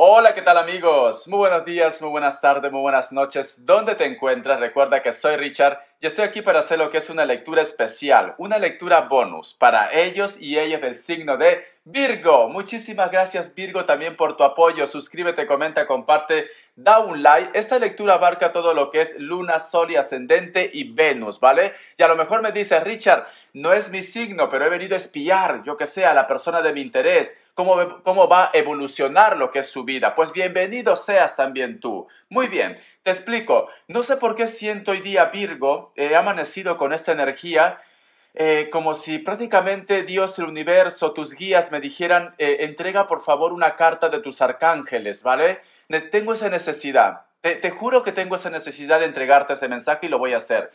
Hola, ¿qué tal amigos? Muy buenos días, muy buenas tardes, muy buenas noches. ¿Dónde te encuentras? Recuerda que soy Richard y estoy aquí para hacer lo que es una lectura especial, una lectura bonus para ellos y ellas del signo de Virgo, muchísimas gracias Virgo también por tu apoyo. Suscríbete, comenta, comparte, da un like. Esta lectura abarca todo lo que es luna, sol y ascendente y Venus, ¿vale? Y a lo mejor me dice Richard, no es mi signo, pero he venido a espiar, yo que sea, a la persona de mi interés. Cómo, cómo va a evolucionar lo que es su vida. Pues bienvenido seas también tú. Muy bien, te explico. No sé por qué siento hoy día Virgo, he amanecido con esta energía eh, como si prácticamente Dios, el universo, tus guías me dijeran, eh, entrega por favor una carta de tus arcángeles, ¿vale? tengo esa necesidad. Te, te juro que tengo esa necesidad de entregarte ese mensaje y lo voy a hacer.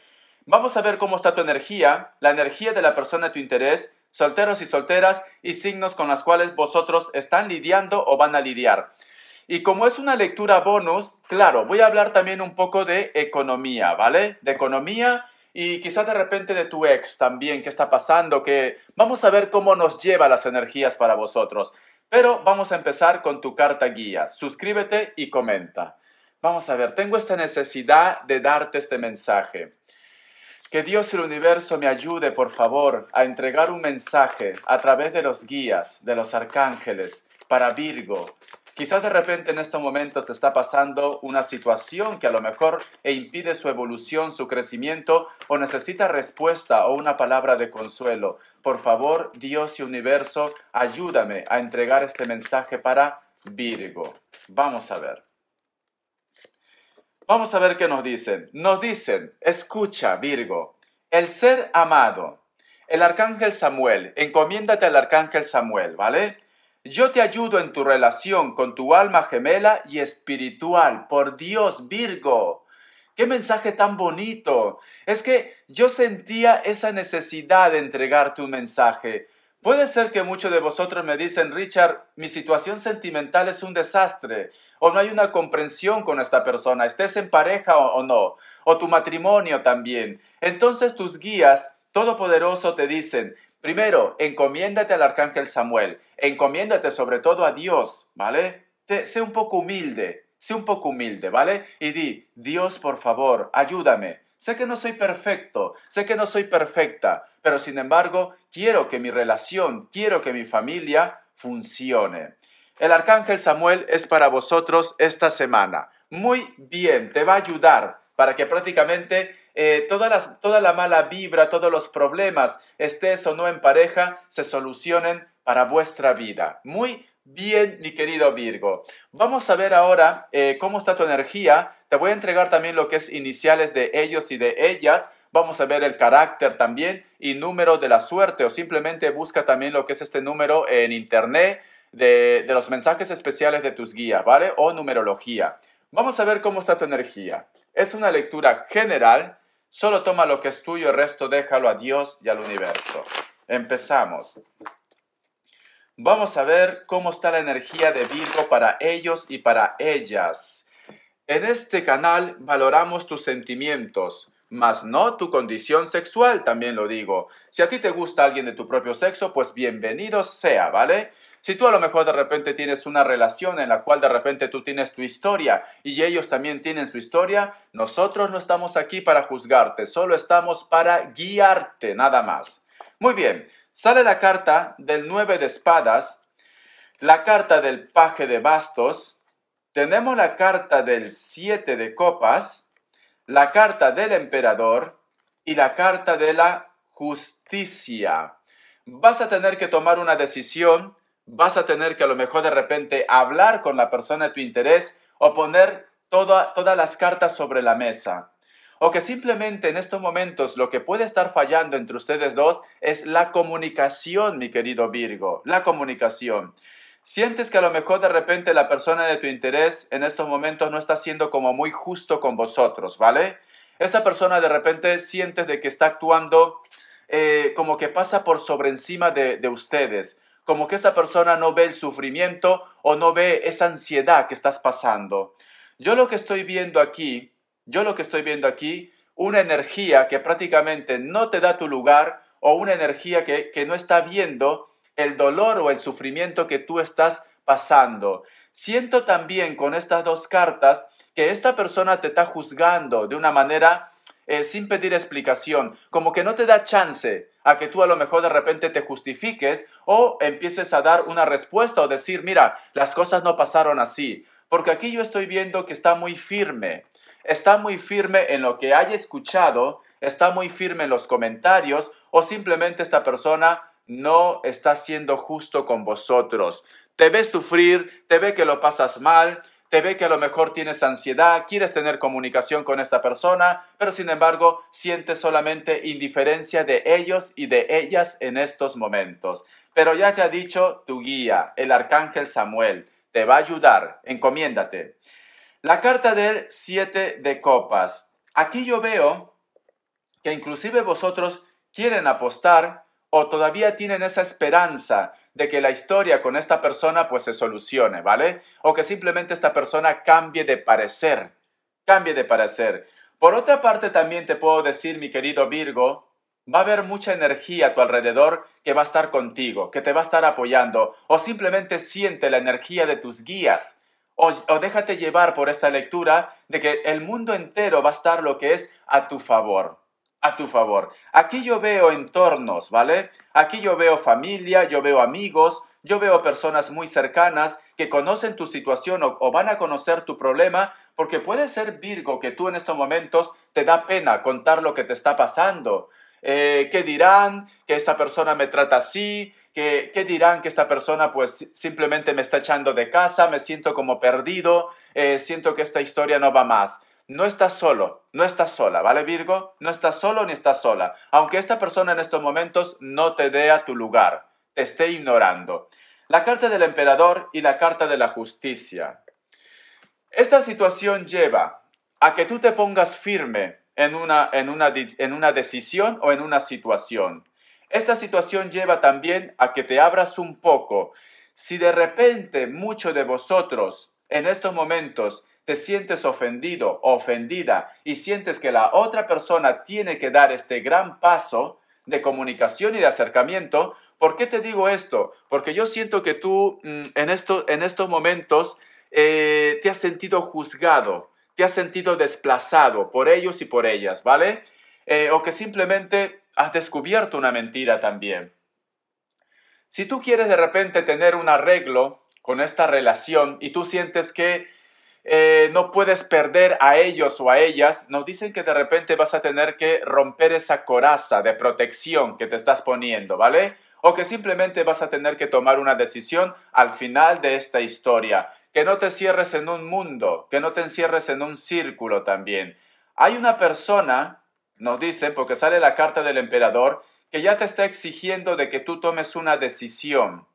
Vamos a ver cómo está tu energía, la energía de la persona de tu interés, solteros y solteras y signos con los cuales vosotros están lidiando o van a lidiar. Y como es una lectura bonus, claro, voy a hablar también un poco de economía, ¿vale? De economía y quizás de repente de tu ex también, qué está pasando, que vamos a ver cómo nos lleva las energías para vosotros. Pero vamos a empezar con tu carta guía. Suscríbete y comenta. Vamos a ver, tengo esta necesidad de darte este mensaje. Que Dios y el universo me ayude, por favor, a entregar un mensaje a través de los guías, de los arcángeles, para Virgo, Quizás de repente en estos momentos se está pasando una situación que a lo mejor e impide su evolución, su crecimiento o necesita respuesta o una palabra de consuelo. Por favor, Dios y universo, ayúdame a entregar este mensaje para Virgo. Vamos a ver. Vamos a ver qué nos dicen. Nos dicen, escucha Virgo, el ser amado, el arcángel Samuel, encomiéndate al arcángel Samuel, ¿vale? Yo te ayudo en tu relación con tu alma gemela y espiritual. Por Dios, Virgo. Qué mensaje tan bonito. Es que yo sentía esa necesidad de entregarte un mensaje. Puede ser que muchos de vosotros me dicen, Richard, mi situación sentimental es un desastre, o no hay una comprensión con esta persona, estés en pareja o, o no, o tu matrimonio también. Entonces tus guías todopoderoso te dicen, Primero, encomiéndate al arcángel Samuel, encomiéndate sobre todo a Dios, ¿vale? sé un poco humilde, sé un poco humilde, ¿vale? Y di, Dios, por favor, ayúdame. Sé que no soy perfecto, sé que no soy perfecta, pero sin embargo, quiero que mi relación, quiero que mi familia funcione. El arcángel Samuel es para vosotros esta semana. Muy bien, te va a ayudar para que prácticamente eh, las, toda la mala vibra, todos los problemas, estés o no en pareja, se solucionen para vuestra vida. Muy bien, mi querido Virgo. Vamos a ver ahora eh, cómo está tu energía. Te voy a entregar también lo que es iniciales de ellos y de ellas vamos a ver el carácter también y número de la suerte o simplemente busca también lo que es este número en internet de, de, los mensajes especiales de tus guías, ¿vale? O numerología. Vamos a ver cómo está tu energía. Es una lectura general Solo toma lo que es tuyo, el resto déjalo a Dios y al universo. Empezamos. Vamos a ver cómo está la energía de Virgo para ellos y para ellas. En este canal valoramos tus sentimientos, mas no tu condición sexual, también lo digo. Si a ti te gusta alguien de tu propio sexo, pues bienvenido sea, ¿vale? Si tú a lo mejor de repente tienes una relación en la cual de repente tú tienes tu historia y ellos también tienen su historia, nosotros no estamos aquí para juzgarte, solo estamos para guiarte, nada más. Muy bien, sale la carta del nueve de espadas, la carta del paje de bastos, tenemos la carta del siete de copas, la carta del emperador y la carta de la justicia. Vas a tener que tomar una decisión vas a tener que a lo mejor de repente hablar con la persona de tu interés o poner todas las cartas sobre la mesa. O que simplemente en estos momentos lo que puede estar fallando entre ustedes dos es la comunicación, mi querido Virgo, la comunicación. Sientes que a lo mejor de repente la persona de tu interés en estos momentos no está siendo como muy justo con vosotros, ¿vale? Esta persona de repente sientes de que está actuando eh, como que pasa por sobre encima de ustedes como que esta persona no ve el sufrimiento o no ve esa ansiedad que estás pasando. Yo lo que estoy viendo aquí, yo lo que estoy viendo aquí, una energía que prácticamente no te da tu lugar o una energía que, no está viendo el dolor o el sufrimiento que tú estás pasando. Siento también con estas dos cartas que esta persona te está juzgando de una manera eh, sin pedir explicación, como que no te da chance a que tú a lo mejor de repente te justifiques o empieces a dar una respuesta o decir, mira, las cosas no pasaron así, porque aquí yo estoy viendo que está muy firme, está muy firme en lo que haya escuchado, está muy firme en los comentarios o simplemente esta persona no está siendo justo con vosotros. Te ve sufrir, te ve que lo pasas mal, te ve que a lo mejor tienes ansiedad, quieres tener comunicación con esta persona, pero sin embargo sientes solamente indiferencia de ellos y de ellas en estos momentos. Pero ya te ha dicho tu guía, el arcángel Samuel, te va a ayudar, encomiéndate. La carta del 7 de copas. Aquí yo veo que inclusive vosotros quieren apostar o todavía tienen esa esperanza de que la historia con esta persona pues se solucione, ¿vale? O que simplemente esta persona cambie de parecer, cambie de parecer. Por otra parte también te puedo decir, mi querido Virgo, va a haber mucha energía a tu alrededor que va a estar contigo, que te va a estar apoyando, o simplemente siente la energía de tus guías. O, déjate llevar por esta lectura de que el mundo entero va a estar lo que es a tu favor a tu favor. Aquí yo veo entornos, ¿vale? Aquí yo veo familia, yo veo amigos, yo veo personas muy cercanas que conocen tu situación o, van a conocer tu problema, porque puede ser Virgo que tú en estos momentos te da pena contar lo que te está pasando. Eh, ¿Qué dirán? ¿Que esta persona me trata así? ¿Qué, dirán que esta persona pues simplemente me está echando de casa? ¿Me siento como perdido? Eh, ¿Siento que esta historia no va más? no estás solo, no estás sola, ¿vale Virgo? No estás solo ni estás sola, aunque esta persona en estos momentos no te dé a tu lugar, te esté ignorando. La carta del emperador y la carta de la justicia. Esta situación lleva a que tú te pongas firme en una, en una, decisión o en una situación. Esta situación lleva también a que te abras un poco. Si de repente muchos de vosotros en estos momentos te sientes ofendido, o ofendida y sientes que la otra persona tiene que dar este gran paso de comunicación y de acercamiento, ¿por qué te digo esto? Porque yo siento que tú mm, en, esto, en estos momentos eh, te has sentido juzgado, te has sentido desplazado por ellos y por ellas, ¿vale? Eh, o que simplemente has descubierto una mentira también. Si tú quieres de repente tener un arreglo con esta relación y tú sientes que eh, no puedes perder a ellos o a ellas, nos dicen que de repente vas a tener que romper esa coraza de protección que te estás poniendo, ¿vale? O que simplemente vas a tener que tomar una decisión al final de esta historia. Que no te cierres en un mundo, que no te encierres en un círculo también. Hay una persona, nos dicen, porque sale la carta del emperador, que ya te está exigiendo de que tú tomes una decisión.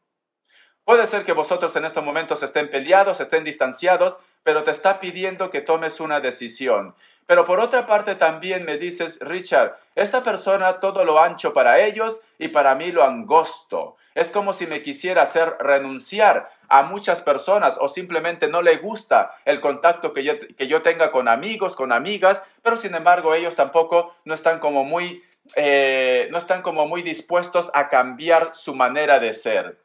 Puede ser que vosotros en estos momentos estén peleados, estén distanciados, pero te está pidiendo que tomes una decisión. Pero por otra parte también me dices, Richard, esta persona todo lo ancho para ellos y para mí lo angosto. Es como si me quisiera hacer renunciar a muchas personas o simplemente no le gusta el contacto que yo, tenga con amigos, con amigas, pero sin embargo ellos tampoco no están como muy, eh, no están como muy dispuestos a cambiar su manera de ser.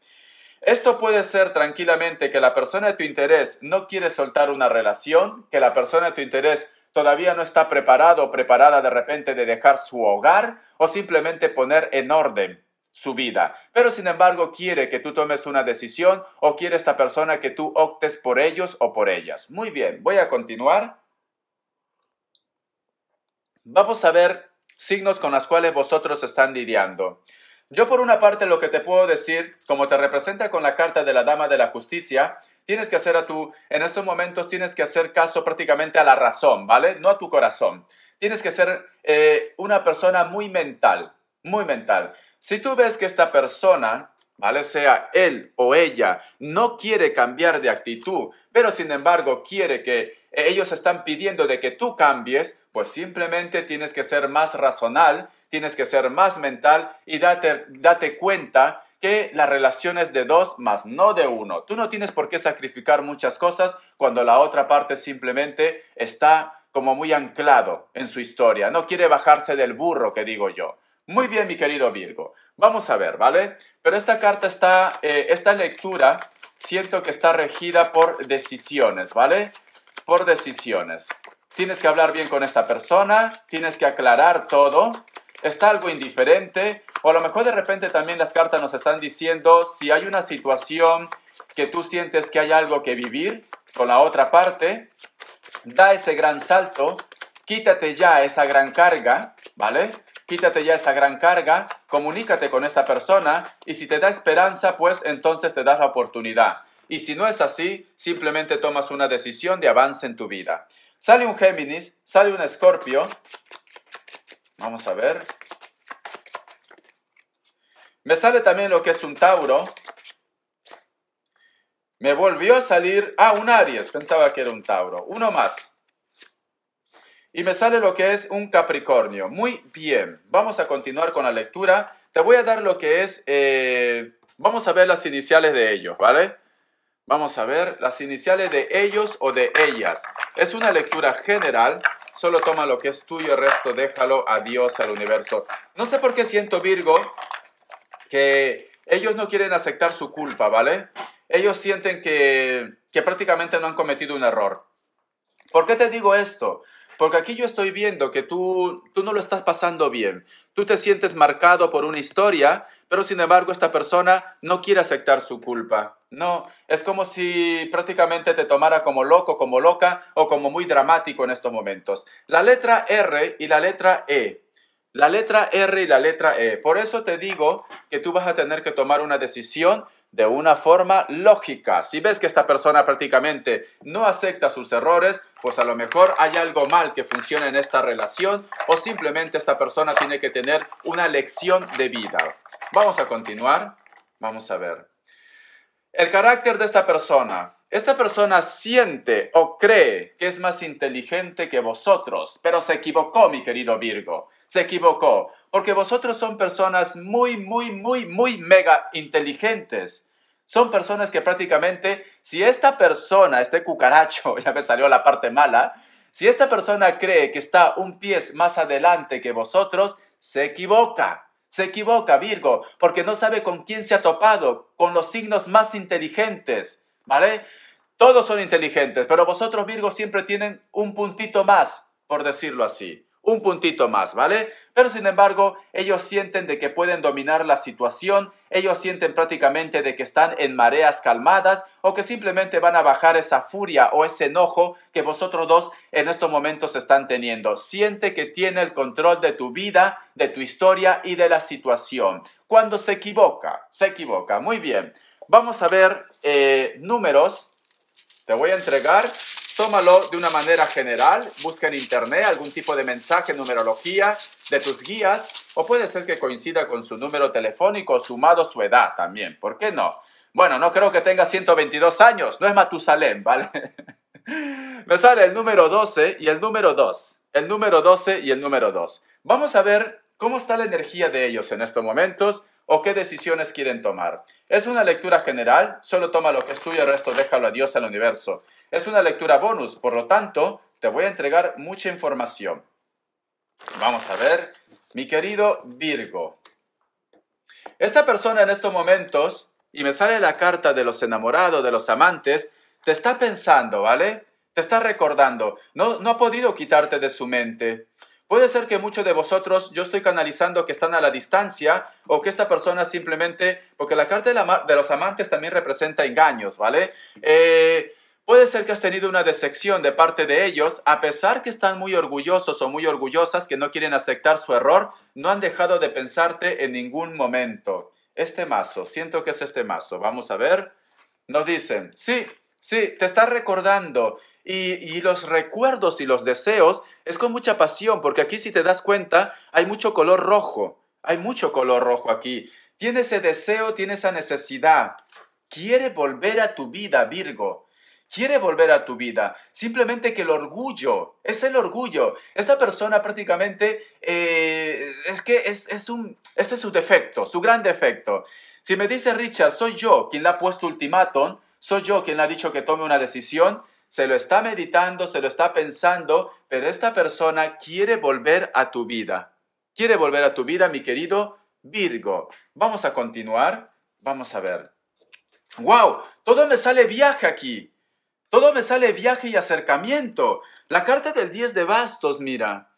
Esto puede ser tranquilamente que la persona de tu interés no quiere soltar una relación, que la persona de tu interés todavía no está preparado o preparada de repente de dejar su hogar o simplemente poner en orden su vida. Pero sin embargo quiere que tú tomes una decisión o quiere esta persona que tú optes por ellos o por ellas. Muy bien, voy a continuar. Vamos a ver signos con los cuales vosotros están lidiando. Yo por una parte lo que te puedo decir, como te representa con la carta de la Dama de la Justicia, tienes que hacer a tu, en estos momentos tienes que hacer caso prácticamente a la razón, ¿vale? No a tu corazón. Tienes que ser eh, una persona muy mental, muy mental. Si tú ves que esta persona, ¿vale? Sea él o ella, no quiere cambiar de actitud, pero sin embargo quiere que ellos están pidiendo de que tú cambies, pues simplemente tienes que ser más razonal, tienes que ser más mental y date, date cuenta que la relación es de dos más no de uno. Tú no tienes por qué sacrificar muchas cosas cuando la otra parte simplemente está como muy anclado en su historia, no quiere bajarse del burro que digo yo. Muy bien, mi querido Virgo. Vamos a ver, ¿vale? Pero esta carta está, eh, esta lectura, siento que está regida por decisiones, ¿vale? Por decisiones tienes que hablar bien con esta persona, tienes que aclarar todo, está algo indiferente, o a lo mejor de repente también las cartas nos están diciendo si hay una situación que tú sientes que hay algo que vivir con la otra parte, da ese gran salto, quítate ya esa gran carga, ¿vale? Quítate ya esa gran carga, comunícate con esta persona y si te da esperanza, pues entonces te das la oportunidad. Y si no es así, simplemente tomas una decisión de avance en tu vida. Sale un Géminis, sale un Escorpio. Vamos a ver. Me sale también lo que es un Tauro. Me volvió a salir, ah, un Aries, pensaba que era un Tauro. Uno más. Y me sale lo que es un Capricornio. Muy bien, vamos a continuar con la lectura. Te voy a dar lo que es, eh, vamos a ver las iniciales de ellos, ¿vale? Vamos a ver las iniciales de ellos o de ellas. Es una lectura general, solo toma lo que es tuyo, el resto déjalo a Dios, al universo. No sé por qué siento, Virgo, que ellos no quieren aceptar su culpa, ¿vale? Ellos sienten que, prácticamente no han cometido un error. ¿Por qué te digo esto? Porque aquí yo estoy viendo que tú no lo estás pasando bien. Tú te sientes marcado por una historia, pero sin embargo esta persona no quiere aceptar su culpa. No, es como si prácticamente te tomara como loco, como loca o como muy dramático en estos momentos. La letra R y la letra E. La letra R y la letra E. Por eso te digo que tú vas a tener que tomar una decisión de una forma lógica. Si ves que esta persona prácticamente no acepta sus errores, pues a lo mejor hay algo mal que funcione en esta relación o simplemente esta persona tiene que tener una lección de vida. Vamos a continuar. Vamos a ver. El carácter de esta persona. Esta persona siente o cree que es más inteligente que vosotros, pero se equivocó, mi querido Virgo. Se equivocó, porque vosotros son personas muy, muy, muy, muy mega inteligentes. Son personas que prácticamente, si esta persona, este cucaracho, ya me salió la parte mala, si esta persona cree que está un pie más adelante que vosotros, se equivoca. Se equivoca, Virgo, porque no sabe con quién se ha topado, con los signos más inteligentes, ¿vale? Todos son inteligentes, pero vosotros, Virgo, siempre tienen un puntito más, por decirlo así. Un puntito más, ¿vale? Pero sin embargo, ellos sienten de que pueden dominar la situación, ellos sienten prácticamente de que están en mareas calmadas o que simplemente van a bajar esa furia o ese enojo que vosotros dos en estos momentos están teniendo. Siente que tiene el control de tu vida, de tu historia y de la situación. Cuando se equivoca, se equivoca. Muy bien. Vamos a ver eh, números. Te voy a entregar tómalo de una manera general, busca en internet algún tipo de mensaje, numerología de tus guías, o puede ser que coincida con su número telefónico sumado su edad también, ¿por qué no? Bueno, no creo que tenga 122 años, no es Matusalén, ¿vale? Me sale el número 12 y el número 2, el número 12 y el número 2. Vamos a ver cómo está la energía de ellos en estos momentos o qué decisiones quieren tomar. Es una lectura general, solo toma lo que es tuyo, el resto déjalo a Dios, al universo. Es una lectura bonus, por lo tanto, te voy a entregar mucha información. Vamos a ver, mi querido Virgo. Esta persona en estos momentos, y me sale la carta de los enamorados, de los amantes, te está pensando, ¿vale? Te está recordando, no, no ha podido quitarte de su mente. Puede ser que muchos de vosotros, yo estoy canalizando que están a la distancia o que esta persona simplemente, porque la carta de, los amantes también representa engaños, ¿vale? Eh, puede ser que has tenido una decepción de parte de ellos, a pesar que están muy orgullosos o muy orgullosas que no quieren aceptar su error, no han dejado de pensarte en ningún momento. Este mazo, siento que es este mazo, vamos a ver. Nos dicen, sí, sí, te está recordando y los recuerdos y los deseos es con mucha pasión, porque aquí si te das cuenta, hay mucho color rojo, hay mucho color rojo aquí. Tiene ese deseo, tiene esa necesidad. Quiere volver a tu vida, Virgo. Quiere volver a tu vida. Simplemente que el orgullo, es el orgullo. Esta persona prácticamente eh, es que es, un, ese es su defecto, su gran defecto. Si me dice Richard, soy yo quien le ha puesto ultimátum, soy yo quien le ha dicho que tome una decisión, se lo está meditando, se lo está pensando, pero esta persona quiere volver a tu vida. Quiere volver a tu vida, mi querido Virgo. Vamos a continuar. Vamos a ver. ¡Wow! Todo me sale viaje aquí. Todo me sale viaje y acercamiento. La carta del 10 de bastos, mira.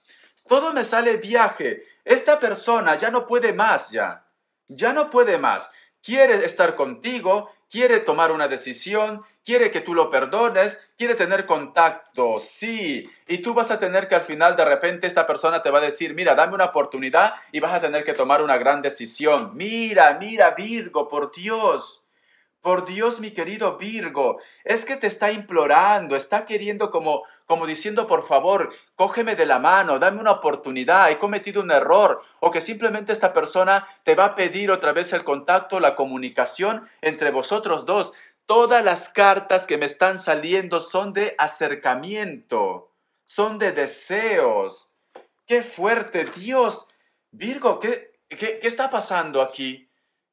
Todo me sale viaje. Esta persona ya no puede más ya. Ya no puede más quiere estar contigo, quiere tomar una decisión, quiere que tú lo perdones, quiere tener contacto, sí. Y tú vas a tener que al final de repente esta persona te va a decir, mira, dame una oportunidad y vas a tener que tomar una gran decisión. Mira, mira, Virgo, por Dios. Por Dios, mi querido Virgo, es que te está implorando, está queriendo como como diciendo, por favor, cógeme de la mano, dame una oportunidad, he cometido un error, o que simplemente esta persona te va a pedir otra vez el contacto, la comunicación entre vosotros dos. Todas las cartas que me están saliendo son de acercamiento, son de deseos. ¡Qué fuerte, Dios! Virgo, ¿qué, qué, está pasando aquí?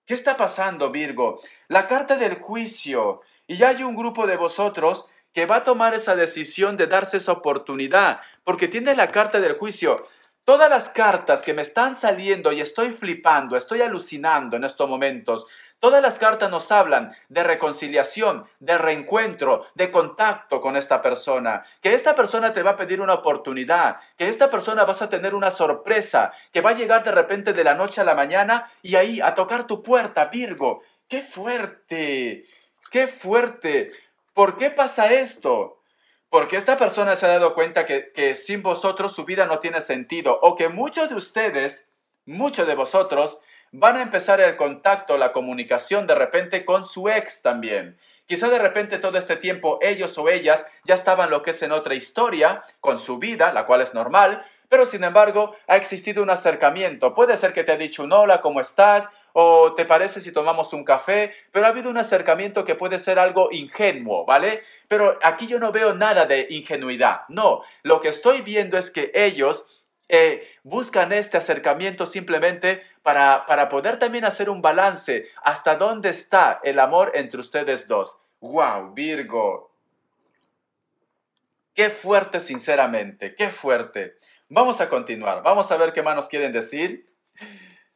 ¿Qué está pasando, Virgo? La carta del juicio. Y ya hay un grupo de vosotros que va a tomar esa decisión de darse esa oportunidad, porque tiene la carta del juicio. Todas las cartas que me están saliendo y estoy flipando, estoy alucinando en estos momentos, todas las cartas nos hablan de reconciliación, de reencuentro, de contacto con esta persona, que esta persona te va a pedir una oportunidad, que esta persona vas a tener una sorpresa, que va a llegar de repente de la noche a la mañana y ahí a tocar tu puerta, Virgo. ¡Qué fuerte! ¡Qué fuerte! ¿Por qué pasa esto? Porque esta persona se ha dado cuenta que, sin vosotros su vida no tiene sentido o que muchos de ustedes, muchos de vosotros, van a empezar el contacto, la comunicación de repente con su ex también. Quizá de repente todo este tiempo ellos o ellas ya estaban lo que es en otra historia, con su vida, la cual es normal, pero sin embargo ha existido un acercamiento. Puede ser que te ha dicho un hola, ¿cómo estás? ¿O te parece si tomamos un café? Pero ha habido un acercamiento que puede ser algo ingenuo, ¿vale? Pero aquí yo no veo nada de ingenuidad. No, lo que estoy viendo es que ellos eh, buscan este acercamiento simplemente para, para poder también hacer un balance hasta dónde está el amor entre ustedes dos. ¡Wow, Virgo! Qué fuerte, sinceramente, qué fuerte. Vamos a continuar, vamos a ver qué más quieren decir.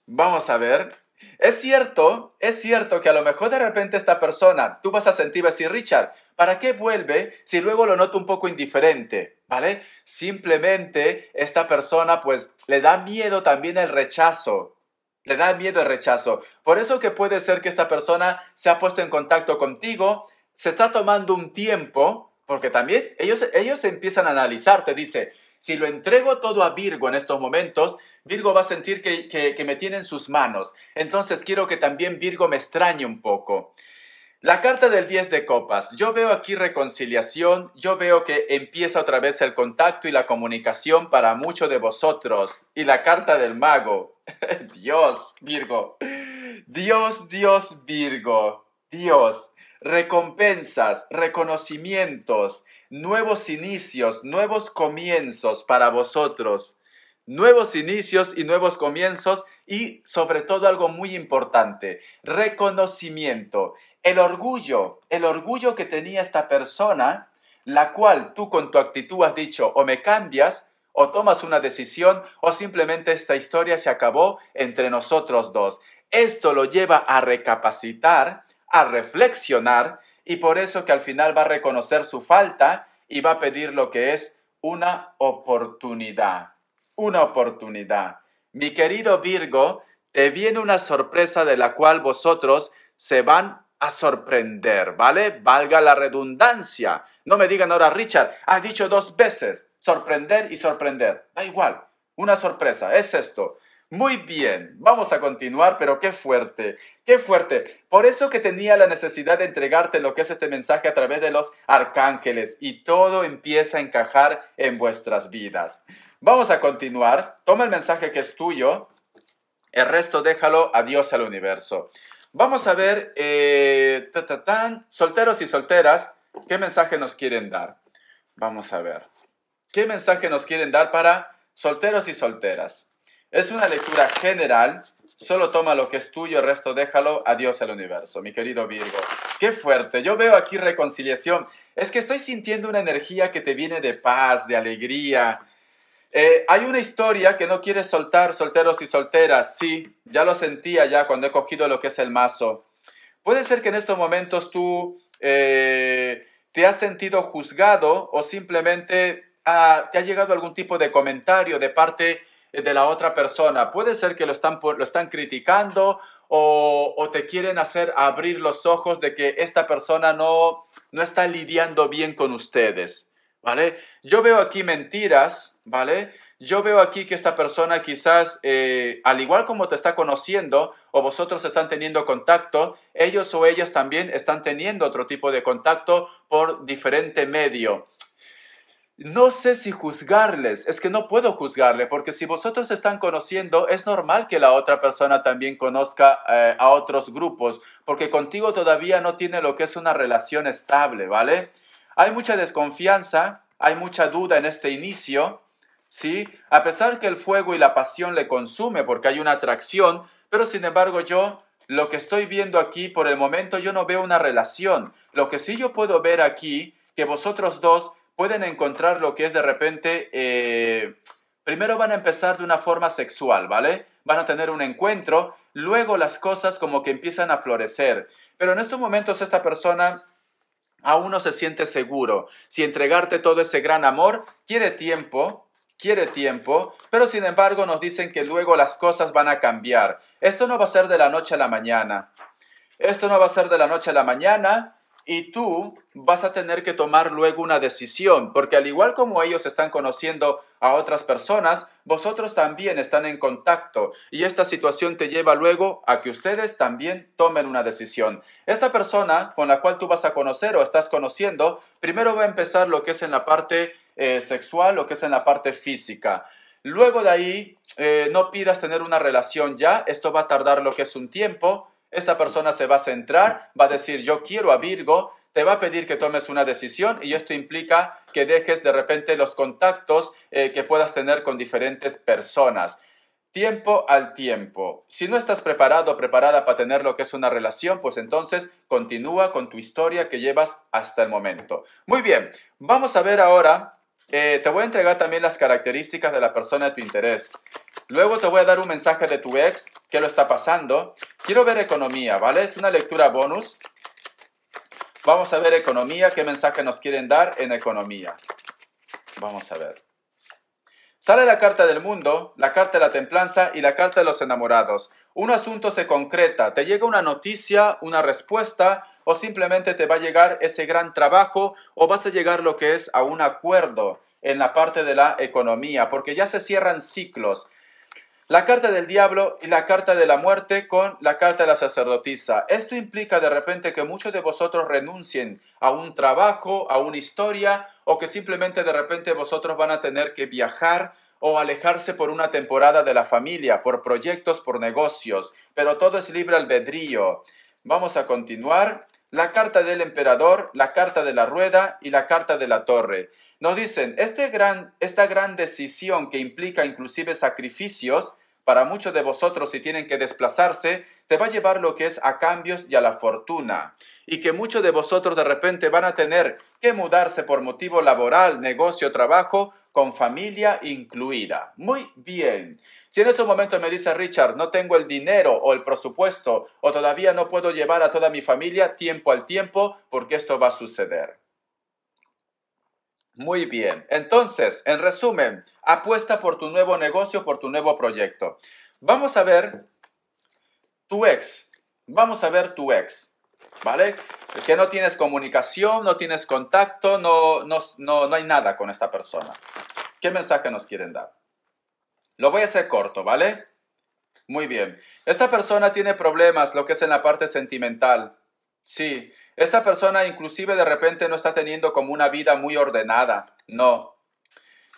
Vamos a ver. Es cierto, es cierto que a lo mejor de repente esta persona, tú vas a sentir decir, Richard, ¿para qué vuelve si luego lo noto un poco indiferente? ¿Vale? Simplemente esta persona pues le da miedo también el rechazo. Le da miedo el rechazo. Por eso que puede ser que esta persona se ha puesto en contacto contigo, se está tomando un tiempo, porque también ellos, ellos empiezan a analizar. Te dice, si lo entrego todo a Virgo en estos momentos, Virgo va a sentir que, me tiene en sus manos. Entonces quiero que también Virgo me extrañe un poco. La carta del 10 de copas. Yo veo aquí reconciliación, yo veo que empieza otra vez el contacto y la comunicación para muchos de vosotros. Y la carta del mago. Dios, Virgo. Dios, Dios, Virgo. Dios. Recompensas, reconocimientos, nuevos inicios, nuevos comienzos para vosotros nuevos inicios y nuevos comienzos y sobre todo algo muy importante, reconocimiento. El orgullo, el orgullo que tenía esta persona, la cual tú con tu actitud has dicho o me cambias o tomas una decisión o simplemente esta historia se acabó entre nosotros dos. Esto lo lleva a recapacitar, a reflexionar y por eso que al final va a reconocer su falta y va a pedir lo que es una oportunidad una oportunidad. Mi querido Virgo, te viene una sorpresa de la cual vosotros se van a sorprender, ¿vale? Valga la redundancia. No me digan ahora, Richard, has dicho dos veces, sorprender y sorprender. Da igual, una sorpresa, es esto. Muy bien, vamos a continuar, pero qué fuerte, qué fuerte. Por eso que tenía la necesidad de entregarte lo que es este mensaje a través de los arcángeles y todo empieza a encajar en vuestras vidas. Vamos a continuar. Toma el mensaje que es tuyo. El resto déjalo adiós al universo. Vamos a ver, eh, solteros y solteras, ¿qué mensaje nos quieren dar? Vamos a ver. ¿Qué mensaje nos quieren dar para solteros y solteras? Es una lectura general. Solo toma lo que es tuyo, el resto déjalo adiós al universo. Mi querido Virgo, qué fuerte. Yo veo aquí reconciliación. Es que estoy sintiendo una energía que te viene de paz, de alegría, eh, hay una historia que no quiere soltar solteros y solteras. Sí, ya lo sentía ya cuando he cogido lo que es el mazo. Puede ser que en estos momentos tú eh, te has sentido juzgado o simplemente ah, te ha llegado algún tipo de comentario de parte eh, de la otra persona. Puede ser que lo están, lo están criticando o, o, te quieren hacer abrir los ojos de que esta persona no, no está lidiando bien con ustedes. ¿vale? Yo veo aquí mentiras, ¿vale? Yo veo aquí que esta persona quizás, eh, al igual como te está conociendo o vosotros están teniendo contacto, ellos o ellas también están teniendo otro tipo de contacto por diferente medio. No sé si juzgarles, es que no puedo juzgarle, porque si vosotros están conociendo, es normal que la otra persona también conozca eh, a otros grupos, porque contigo todavía no tiene lo que es una relación estable, ¿vale? Hay mucha desconfianza, hay mucha duda en este inicio, ¿sí? A pesar que el fuego y la pasión le consume porque hay una atracción, pero sin embargo yo lo que estoy viendo aquí por el momento yo no veo una relación. Lo que sí yo puedo ver aquí, que vosotros dos pueden encontrar lo que es de repente, eh, primero van a empezar de una forma sexual, ¿vale? Van a tener un encuentro, luego las cosas como que empiezan a florecer. Pero en estos momentos esta persona a uno se siente seguro. Si entregarte todo ese gran amor quiere tiempo, quiere tiempo, pero sin embargo nos dicen que luego las cosas van a cambiar. Esto no va a ser de la noche a la mañana. Esto no va a ser de la noche a la mañana, y tú vas a tener que tomar luego una decisión, porque al igual como ellos están conociendo a otras personas, vosotros también están en contacto y esta situación te lleva luego a que ustedes también tomen una decisión. Esta persona con la cual tú vas a conocer o estás conociendo, primero va a empezar lo que es en la parte eh, sexual, lo que es en la parte física. Luego de ahí, eh, no pidas tener una relación ya, esto va a tardar lo que es un tiempo, esta persona se va a centrar, va a decir, yo quiero a Virgo, te va a pedir que tomes una decisión y esto implica que dejes de repente los contactos eh, que puedas tener con diferentes personas. Tiempo al tiempo. Si no estás preparado o preparada para tener lo que es una relación, pues entonces continúa con tu historia que llevas hasta el momento. Muy bien, vamos a ver ahora eh, te voy a entregar también las características de la persona de tu interés. Luego te voy a dar un mensaje de tu ex, qué lo está pasando. Quiero ver economía, ¿vale? Es una lectura bonus. Vamos a ver economía, qué mensaje nos quieren dar en economía. Vamos a ver. Sale la carta del mundo, la carta de la templanza y la carta de los enamorados. Un asunto se concreta, te llega una noticia, una respuesta, o simplemente te va a llegar ese gran trabajo o vas a llegar lo que es a un acuerdo en la parte de la economía, porque ya se cierran ciclos. La carta del diablo y la carta de la muerte con la carta de la sacerdotisa. Esto implica de repente que muchos de vosotros renuncien a un trabajo, a una historia, o que simplemente de repente vosotros van a tener que viajar o alejarse por una temporada de la familia, por proyectos, por negocios. Pero todo es libre albedrío. Vamos a continuar la carta del emperador, la carta de la rueda y la carta de la torre. Nos dicen, este gran, esta gran decisión que implica inclusive sacrificios, para muchos de vosotros, si tienen que desplazarse, te va a llevar lo que es a cambios y a la fortuna. Y que muchos de vosotros de repente van a tener que mudarse por motivo laboral, negocio, trabajo, con familia incluida. Muy bien. Si en ese momento me dice Richard, no tengo el dinero o el presupuesto o todavía no puedo llevar a toda mi familia tiempo al tiempo, porque esto va a suceder. Muy bien. Entonces, en resumen, apuesta por tu nuevo negocio, por tu nuevo proyecto. Vamos a ver tu ex. Vamos a ver tu ex. ¿Vale? Que no tienes comunicación, no tienes contacto, no, no, hay nada con esta persona. ¿Qué mensaje nos quieren dar? Lo voy a hacer corto, ¿vale? Muy bien. Esta persona tiene problemas, lo que es en la parte sentimental. Sí, esta persona inclusive de repente no está teniendo como una vida muy ordenada. No,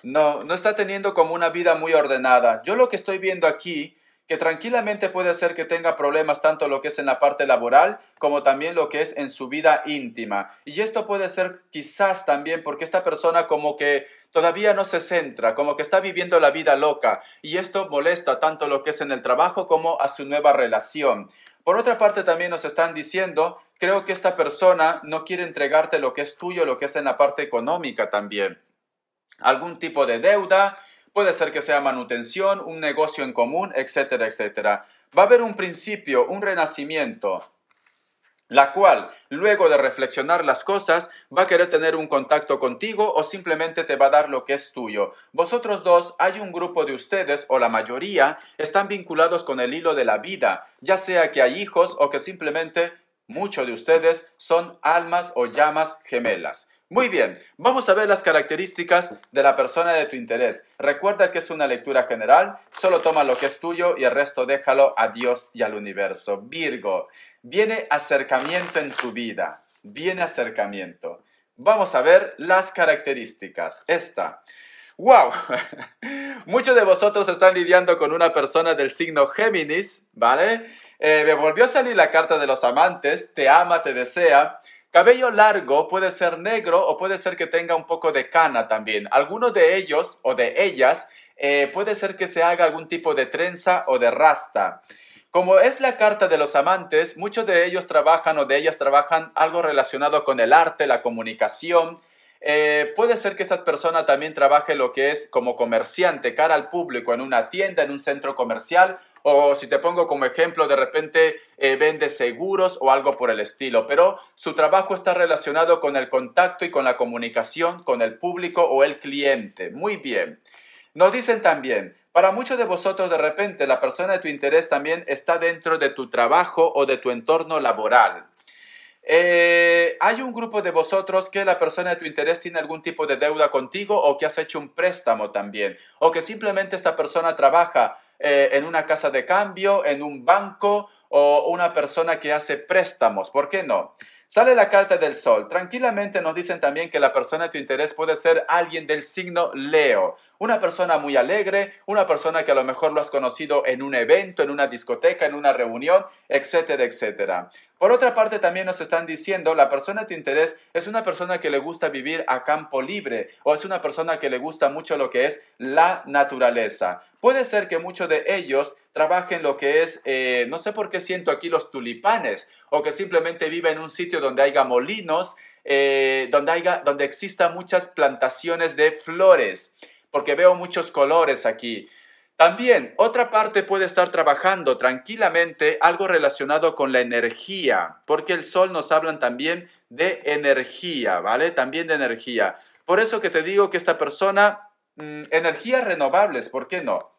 no, no está teniendo como una vida muy ordenada. Yo lo que estoy viendo aquí, que tranquilamente puede ser que tenga problemas tanto lo que es en la parte laboral como también lo que es en su vida íntima. Y esto puede ser quizás también porque esta persona como que todavía no se centra, como que está viviendo la vida loca. Y esto molesta tanto lo que es en el trabajo como a su nueva relación. Por otra parte, también nos están diciendo creo que esta persona no quiere entregarte lo que es tuyo, lo que es en la parte económica también. Algún tipo de deuda, puede ser que sea manutención, un negocio en común, etcétera, etcétera. Va a haber un principio, un renacimiento, la cual, luego de reflexionar las cosas, va a querer tener un contacto contigo o simplemente te va a dar lo que es tuyo. Vosotros dos, hay un grupo de ustedes, o la mayoría, están vinculados con el hilo de la vida, ya sea que hay hijos o que simplemente Muchos de ustedes son almas o llamas gemelas. Muy bien, vamos a ver las características de la persona de tu interés. Recuerda que es una lectura general, solo toma lo que es tuyo y el resto déjalo a Dios y al universo. Virgo, viene acercamiento en tu vida, viene acercamiento. Vamos a ver las características. Esta. ¡Wow! Muchos de vosotros están lidiando con una persona del signo Géminis, ¿vale? Eh, me volvió a salir la carta de los amantes, te ama, te desea. Cabello largo puede ser negro o puede ser que tenga un poco de cana también. Alguno de ellos o de ellas eh, puede ser que se haga algún tipo de trenza o de rasta. Como es la carta de los amantes, muchos de ellos trabajan o de ellas trabajan algo relacionado con el arte, la comunicación. Eh, puede ser que esta persona también trabaje lo que es como comerciante, cara al público, en una tienda, en un centro comercial o si te pongo como ejemplo, de repente eh, vende seguros o algo por el estilo, pero su trabajo está relacionado con el contacto y con la comunicación con el público o el cliente. Muy bien. Nos dicen también, para muchos de vosotros de repente la persona de tu interés también está dentro de tu trabajo o de tu entorno laboral. Eh, ¿Hay un grupo de vosotros que la persona de tu interés tiene algún tipo de deuda contigo o que has hecho un préstamo también? O que simplemente esta persona trabaja eh, en una casa de cambio, en un banco o una persona que hace préstamos. ¿Por qué no? Sale la carta del sol. Tranquilamente nos dicen también que la persona de tu interés puede ser alguien del signo Leo. Una persona muy alegre, una persona que a lo mejor lo has conocido en un evento, en una discoteca, en una reunión, etcétera, etcétera. Por otra parte, también nos están diciendo, la persona de tu interés es una persona que le gusta vivir a campo libre o es una persona que le gusta mucho lo que es la naturaleza. Puede ser que muchos de ellos trabaja en lo que es, eh, no sé por qué siento aquí los tulipanes, o que simplemente viva en un sitio donde haya molinos, eh, donde, haya, donde existan muchas plantaciones de flores, porque veo muchos colores aquí. También otra parte puede estar trabajando tranquilamente algo relacionado con la energía, porque el sol nos hablan también de energía, ¿vale? También de energía. Por eso que te digo que esta persona, mm, energías renovables, ¿por qué no?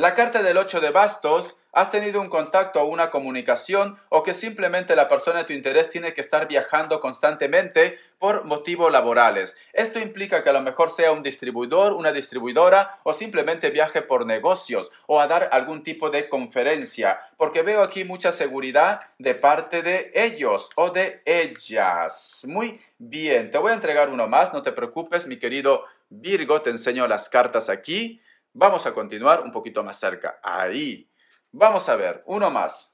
La carta del 8 de bastos, has tenido un contacto o una comunicación o que simplemente la persona de tu interés tiene que estar viajando constantemente por motivos laborales. Esto implica que a lo mejor sea un distribuidor, una distribuidora o simplemente viaje por negocios o a dar algún tipo de conferencia, porque veo aquí mucha seguridad de parte de ellos o de ellas. Muy bien, te voy a entregar uno más, no te preocupes, mi querido Virgo, te enseño las cartas aquí. Vamos a continuar un poquito más cerca. Ahí. Vamos a ver, uno más.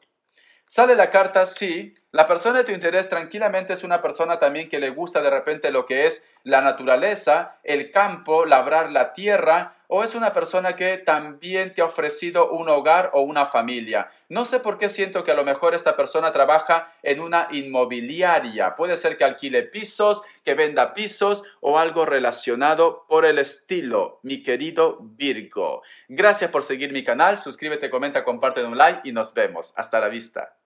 Sale la carta sí la persona de tu interés tranquilamente es una persona también que le gusta de repente lo que es la naturaleza, el campo, labrar la tierra, o es una persona que también te ha ofrecido un hogar o una familia. No sé por qué siento que a lo mejor esta persona trabaja en una inmobiliaria. Puede ser que alquile pisos, que venda pisos o algo relacionado por el estilo, mi querido Virgo. Gracias por seguir mi canal, suscríbete, comenta, comparte un like y nos vemos. Hasta la vista.